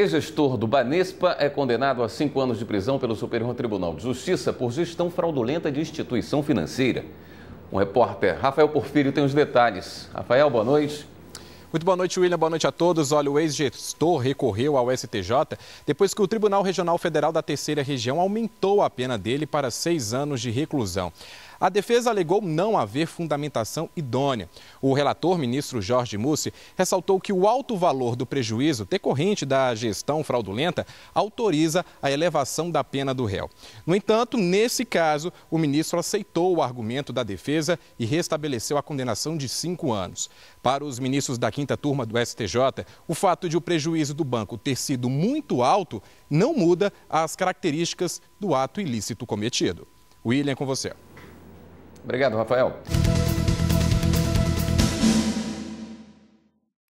Ex-gestor do Banespa é condenado a cinco anos de prisão pelo Superior Tribunal de Justiça por gestão fraudulenta de instituição financeira. O repórter Rafael Porfírio tem os detalhes. Rafael, boa noite. Muito boa noite, William. Boa noite a todos. Olha, o ex-gestor recorreu ao STJ depois que o Tribunal Regional Federal da Terceira Região aumentou a pena dele para seis anos de reclusão. A defesa alegou não haver fundamentação idônea. O relator, ministro Jorge Mussi, ressaltou que o alto valor do prejuízo decorrente da gestão fraudulenta autoriza a elevação da pena do réu. No entanto, nesse caso, o ministro aceitou o argumento da defesa e restabeleceu a condenação de cinco anos. Para os ministros da quinta turma do STJ, o fato de o prejuízo do banco ter sido muito alto não muda as características do ato ilícito cometido. William, com você. Obrigado, Rafael.